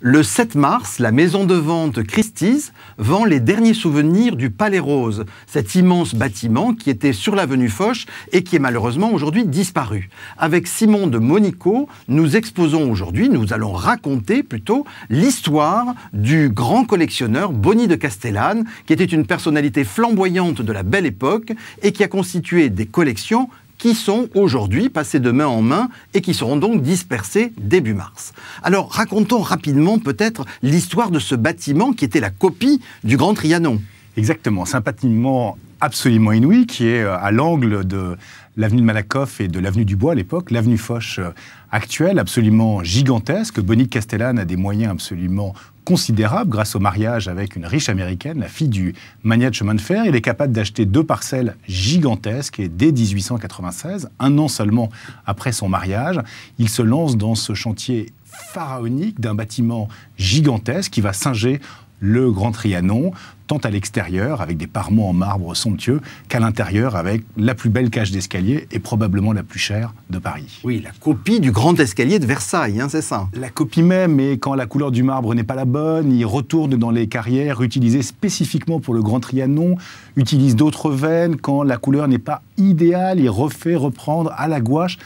Le 7 mars, la maison de vente Christie's vend les derniers souvenirs du Palais Rose, cet immense bâtiment qui était sur l'avenue Foch et qui est malheureusement aujourd'hui disparu. Avec Simon de Monico, nous exposons aujourd'hui, nous allons raconter plutôt l'histoire du grand collectionneur Bonnie de Castellane, qui était une personnalité flamboyante de la belle époque et qui a constitué des collections qui sont aujourd'hui passés de main en main et qui seront donc dispersés début mars. Alors racontons rapidement peut-être l'histoire de ce bâtiment qui était la copie du Grand Trianon. Exactement, c'est un bâtiment absolument inouï qui est euh, à l'angle de l'avenue de Malakoff et de l'avenue du Bois à l'époque, l'avenue Foch euh, actuelle, absolument gigantesque. Bonnie Castellane a des moyens absolument considérable grâce au mariage avec une riche américaine, la fille du magnat de chemin de fer. Il est capable d'acheter deux parcelles gigantesques et dès 1896, un an seulement après son mariage, il se lance dans ce chantier pharaonique d'un bâtiment gigantesque qui va singer le Grand Trianon, tant à l'extérieur, avec des parements en marbre somptueux, qu'à l'intérieur, avec la plus belle cage d'escalier et probablement la plus chère de Paris. Oui, la copie du grand escalier de Versailles, hein, c'est ça La copie même, et quand la couleur du marbre n'est pas la bonne, il retourne dans les carrières utilisées spécifiquement pour le Grand Trianon, utilise d'autres veines, quand la couleur n'est pas idéale, il refait reprendre à la gouache.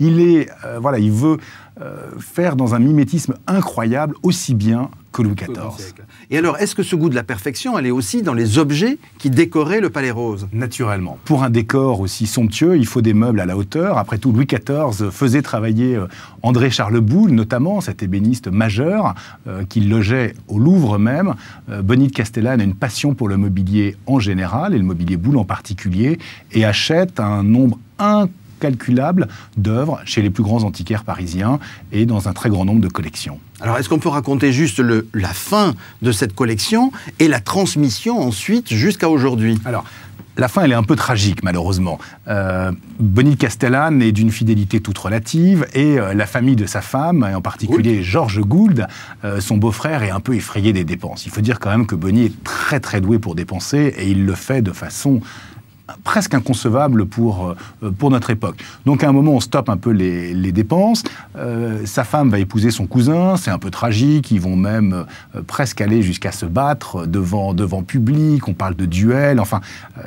Il est, euh, voilà, il veut euh, faire dans un mimétisme incroyable aussi bien Louis XIV. Et alors, est-ce que ce goût de la perfection, elle est aussi dans les objets qui décoraient le Palais Rose Naturellement. Pour un décor aussi somptueux, il faut des meubles à la hauteur. Après tout, Louis XIV faisait travailler euh, André Charles Boulle, notamment cet ébéniste majeur, euh, qui logeait au Louvre même. Euh, Bonite de Castellane a une passion pour le mobilier en général, et le mobilier Boulle en particulier, et achète un nombre incroyable Calculable d'œuvres chez les plus grands antiquaires parisiens et dans un très grand nombre de collections. Alors, est-ce qu'on peut raconter juste le, la fin de cette collection et la transmission ensuite jusqu'à aujourd'hui Alors, la fin, elle est un peu tragique, malheureusement. Euh, Bonnie Castellane est d'une fidélité toute relative, et euh, la famille de sa femme, et en particulier Georges Gould, euh, son beau-frère, est un peu effrayé des dépenses. Il faut dire quand même que Bonnie est très très doué pour dépenser, et il le fait de façon presque inconcevable pour, euh, pour notre époque. Donc à un moment, on stoppe un peu les, les dépenses. Euh, sa femme va épouser son cousin, c'est un peu tragique, ils vont même euh, presque aller jusqu'à se battre devant, devant public, on parle de duel, enfin,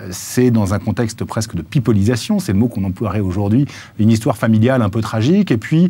c'est dans un contexte presque de pipolisation, c'est le mot qu'on emploierait aujourd'hui, une histoire familiale un peu tragique. Et puis,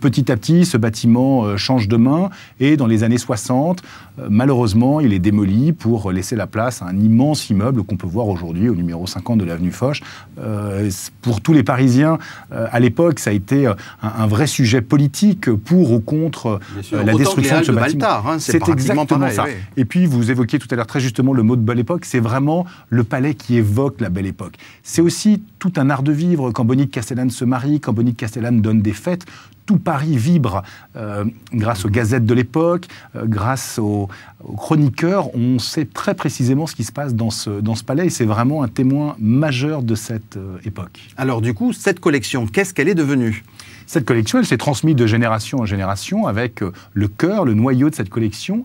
petit à petit, ce bâtiment change de main, et dans les années 60, malheureusement, il est démoli pour laisser la place à un immense immeuble qu'on peut voir aujourd'hui au numéro 5 de l'avenue Foch. Euh, pour tous les Parisiens, euh, à l'époque, ça a été euh, un, vrai sujet politique pour ou contre la destruction de ce bâtiment. Hein, c'est exactement ça. Et puis, vous évoquiez tout à l'heure très justement le mot de Belle Époque. C'est vraiment le palais qui évoque la Belle Époque. C'est aussi tout un art de vivre. Quand Bonique Castellane se marie, quand Bonique Castellane donne des fêtes, tout Paris vibre euh, grâce aux gazettes de l'époque, euh, grâce aux, chroniqueurs. On sait très précisément ce qui se passe dans ce, dans ce palais et c'est vraiment un témoin majeur de cette euh, époque. Alors du coup, cette collection, qu'est-ce qu'elle est devenue cette collection, elle s'est transmise de génération en génération avec le cœur, le noyau de cette collection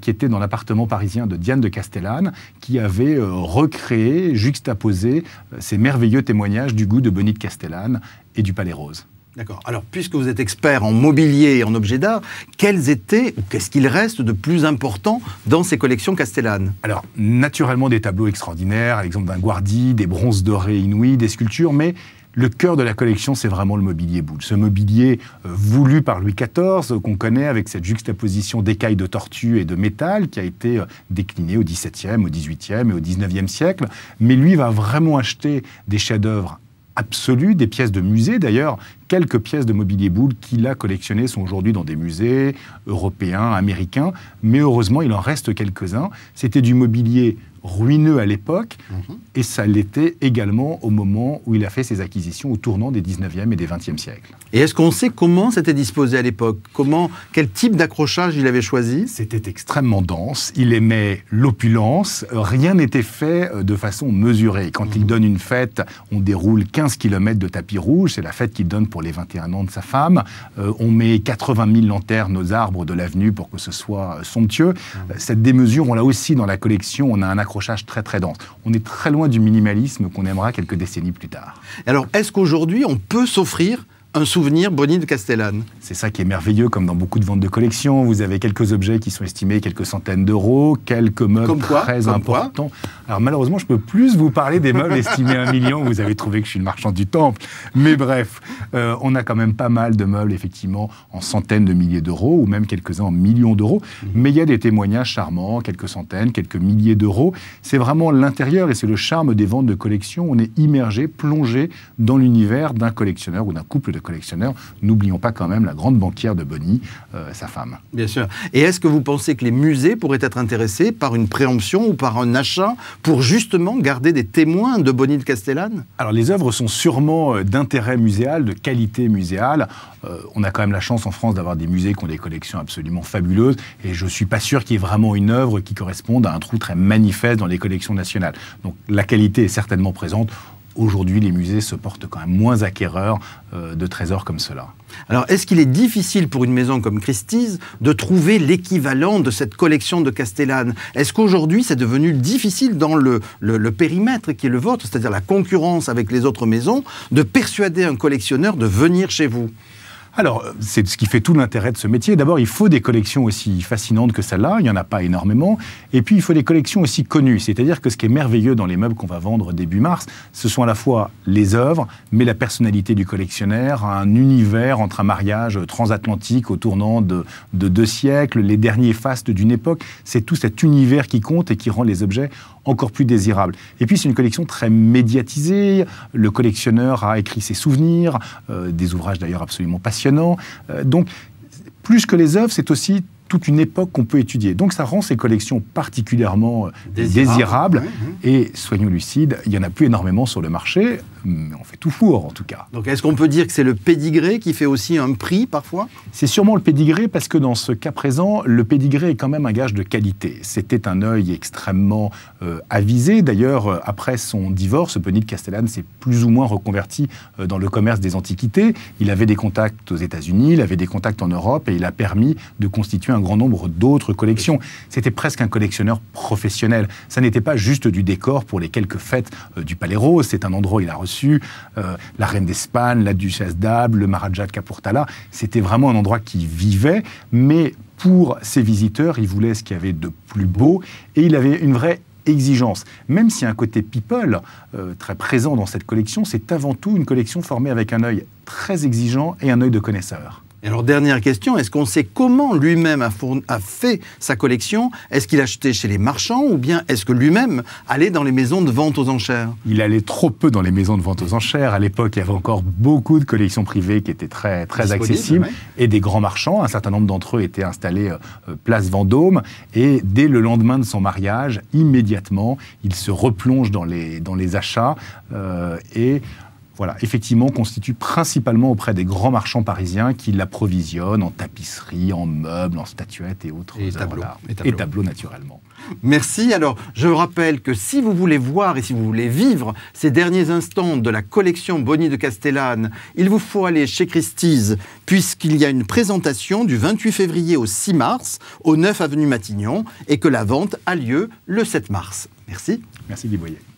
qui était dans l'appartement parisien de Diane de Castellane, qui avait recréé, juxtaposé ces merveilleux témoignages du goût de Bonnie de Castellane et du Palais Rose. D'accord. Alors, puisque vous êtes expert en mobilier et en objets d'art, quels étaient ou qu'est-ce qu'il reste de plus important dans ces collections castellanes Alors, naturellement, des tableaux extraordinaires, à l'exemple d'un Guardi, des bronzes dorés inouïs, des sculptures, mais le cœur de la collection, c'est vraiment le mobilier boule. Ce mobilier euh, voulu par Louis XIV, qu'on connaît avec cette juxtaposition d'écailles de tortue et de métal, qui a été euh, décliné au XVIIe, au XVIIIe et au XIXe siècle. Mais lui va vraiment acheter des chefs-d'œuvre absolus, des pièces de musée d'ailleurs, quelques pièces de mobilier boule qu'il a collectionnées sont aujourd'hui dans des musées européens, américains, mais heureusement, il en reste quelques-uns. C'était du mobilier ruineux à l'époque, mhm. et ça l'était également au moment où il a fait ses acquisitions au tournant des 19e et des 20e siècles. Et est-ce qu'on sait comment c'était disposé à l'époque Comment, Quel type d'accrochage il avait choisi C'était extrêmement dense, il aimait l'opulence, rien n'était fait euh, de façon mesurée. Quand il mhm. donne une fête, on déroule 15 km de tapis rouge, c'est la fête qu'il donne pour les 21 ans de sa femme, euh, on met 80 000 lanternes aux arbres de l'avenue pour que ce soit euh, somptueux. Mhm. Cette démesure, on l'a aussi dans la collection, on a un accrochage très très dense. On est très loin du minimalisme qu'on aimera quelques décennies plus tard. Alors, est-ce qu'aujourd'hui, on peut s'offrir un souvenir Bonnie de Castellane. C'est ça qui est merveilleux, comme dans beaucoup de ventes de collection. Vous avez quelques objets qui sont estimés quelques centaines d'euros, quelques meubles très importants. Alors malheureusement, je peux plus vous parler des meubles estimés à un million. Vous avez trouvé que je suis le marchand du temple. Mais bref, euh, on a quand même pas mal de meubles, effectivement, en centaines de milliers d'euros, ou même quelques-uns en millions d'euros. Mais il y a des témoignages charmants, quelques centaines, quelques milliers d'euros. C'est vraiment l'intérieur et c'est le charme des ventes de collection. On est immergé, plongé dans l'univers d'un collectionneur ou d'un couple de collectionneurs. N'oublions pas quand même la grande banquière de Bonny, euh, sa femme. Bien sûr. Et est-ce que vous pensez que les musées pourraient être intéressés par une préemption ou par un achat pour justement garder des témoins de Bonny de Castellane Alors les œuvres sont sûrement euh, d'intérêt muséal, de qualité muséale. Euh, on a quand même la chance en France d'avoir des musées qui ont des collections absolument fabuleuses et je ne suis pas sûr qu'il y ait vraiment une œuvre qui corresponde à un trou très manifeste dans les collections nationales. Donc la qualité est certainement présente aujourd'hui, les musées se portent quand même moins acquéreurs euh, de trésors comme cela. Alors, est-ce qu'il est difficile pour une maison comme Christie's de trouver l'équivalent de cette collection de Castellane Est-ce qu'aujourd'hui, c'est devenu difficile dans le, périmètre qui est le vôtre, c'est-à-dire la concurrence avec les autres maisons, de persuader un collectionneur de venir chez vous alors, c'est ce qui fait tout l'intérêt de ce métier. D'abord, il faut des collections aussi fascinantes que celle-là, il n'y en a pas énormément. Et puis, il faut des collections aussi connues. C'est-à-dire que ce qui est merveilleux dans les meubles qu'on va vendre début mars, ce sont à la fois les œuvres, mais la personnalité du collectionnaire, un univers entre un mariage transatlantique au tournant de, de deux siècles, les derniers fastes d'une époque. C'est tout cet univers qui compte et qui rend les objets encore plus désirable. Et puis c'est une collection très médiatisée, le collectionneur a écrit ses souvenirs, euh, des ouvrages d'ailleurs absolument passionnants. Euh, donc plus que les œuvres, c'est aussi toute une époque qu'on peut étudier. Donc ça rend ces collections particulièrement euh, désirables. Et soyons lucides, il n'y en a plus énormément sur le marché, mais on fait tout four en tout cas. Donc est-ce qu'on peut dire que c'est le pédigré qui fait aussi un prix parfois C'est sûrement le pédigré parce que dans ce cas présent, le pédigré est quand même un gage de qualité. C'était un œil extrêmement euh, avisé. D'ailleurs, euh, après son divorce, Penny de Castellane s'est plus ou moins reconverti dans le commerce des antiquités. Il avait des contacts aux États-Unis, il avait des contacts en Europe et il a permis de constituer un un grand nombre d'autres collections. C'était presque un collectionneur professionnel. Ça n'était pas juste du décor pour les quelques fêtes euh, du Palais Rose. C'est un endroit où il a reçu euh, la reine d'Espagne, la duchesse d'Able, le Maharaja de Kapurtala. C'était vraiment un endroit qui vivait, mais pour ses visiteurs, il voulait ce qu'il y avait de plus beau et il avait une vraie exigence. Même si un côté people euh, très présent dans cette collection, c'est avant tout une collection formée avec un œil très exigeant et un œil de connaisseur. Et alors, dernière question, est-ce qu'on sait comment lui-même a, fait sa collection Est-ce qu'il achetait chez les marchands ou bien est-ce que lui-même allait dans les maisons de vente aux enchères Il allait trop peu dans les maisons de vente aux enchères. À l'époque, il y avait encore beaucoup de collections privées qui étaient très, très accessibles et des grands marchands. Un certain nombre d'entre eux étaient installés euh, euh, place Vendôme. Et dès le lendemain de son mariage, immédiatement, il se replonge dans les, dans les achats euh, et voilà, effectivement, constitue principalement auprès des grands marchands parisiens qui l'approvisionnent en tapisseries, en meubles, en statuettes et autres tableaux, et tableaux. Et tableaux, naturellement. Merci. Alors, je rappelle que si vous voulez voir et si vous voulez vivre ces derniers instants de la collection Bonny de Castellane, il vous faut aller chez Christie's, puisqu'il y a une présentation du 28 février au 6 mars, au 9 avenue Matignon, et que la vente a lieu le 7 mars. Merci. Merci Guy Boyer.